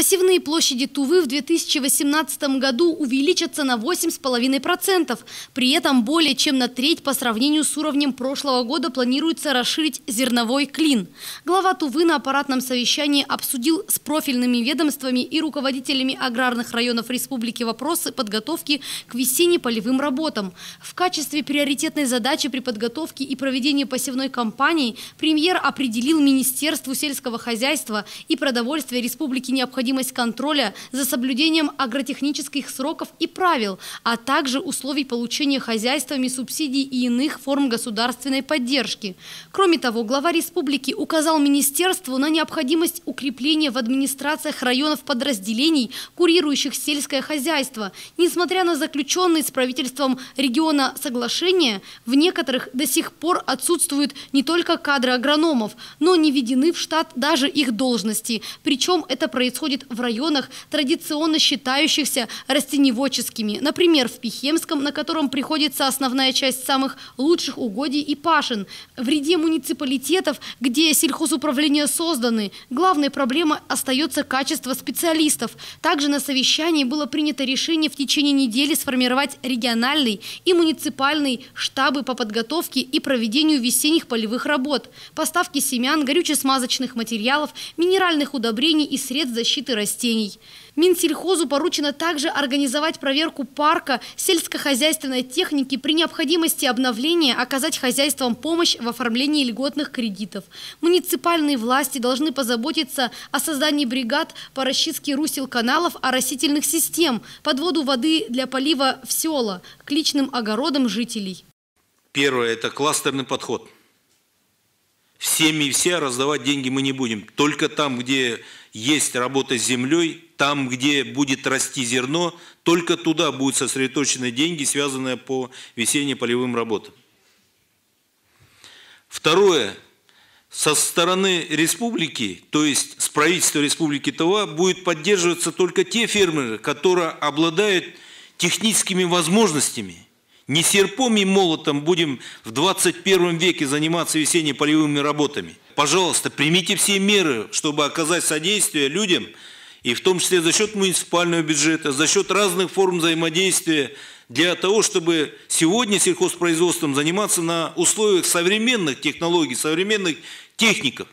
Посевные площади Тувы в 2018 году увеличатся на 8,5%. При этом более чем на треть по сравнению с уровнем прошлого года планируется расширить зерновой клин. Глава Тувы на аппаратном совещании обсудил с профильными ведомствами и руководителями аграрных районов республики вопросы подготовки к весенне-полевым работам. В качестве приоритетной задачи при подготовке и проведении посевной кампании премьер определил Министерству сельского хозяйства и продовольствия республики необходимость необходимость контроля за соблюдением агротехнических сроков и правил, а также условий получения хозяйствами субсидий и иных форм государственной поддержки. Кроме того, глава республики указал министерству на необходимость укрепления в администрациях районов подразделений, курирующих сельское хозяйство. Несмотря на заключенные с правительством региона соглашения, в некоторых до сих пор отсутствуют не только кадры агрономов, но не введены в штат даже их должности. Причем это происходит стоит в районах, традиционно считающихся растеневодческими. Например, в Пихемском, на котором приходится основная часть самых лучших угодий и пашин. В ряде муниципалитетов, где сельхозуправления созданы, главной проблемой остается качество специалистов. Также на совещании было принято решение в течение недели сформировать региональный и муниципальный штабы по подготовке и проведению весенних полевых работ, поставки семян, горюче-смазочных материалов, минеральных удобрений и средств защиты защиты растений. Минсельхозу поручено также организовать проверку парка сельскохозяйственной техники при необходимости обновления оказать хозяйствам помощь в оформлении льготных кредитов. Муниципальные власти должны позаботиться о создании бригад по расчистке русел каналов о оросительных систем, подводу воды для полива в села, к личным огородам жителей. Первое – это кластерный подход – всеми все раздавать деньги мы не будем. Только там, где есть работа с землей, там, где будет расти зерно, только туда будут сосредоточены деньги, связанные по весенне-полевым работам. Второе. Со стороны республики, то есть с правительства республики Тыва, будет поддерживаться только те фермеры, которые обладают техническими возможностями – не серпом и молотом будем в 21 веке заниматься весенне-полевыми работами. Пожалуйста, примите все меры, чтобы оказать содействие людям, и в том числе за счет муниципального бюджета, за счет разных форм взаимодействия, для того, чтобы сегодня сельхозпроизводством заниматься на условиях современных технологий, современных техников.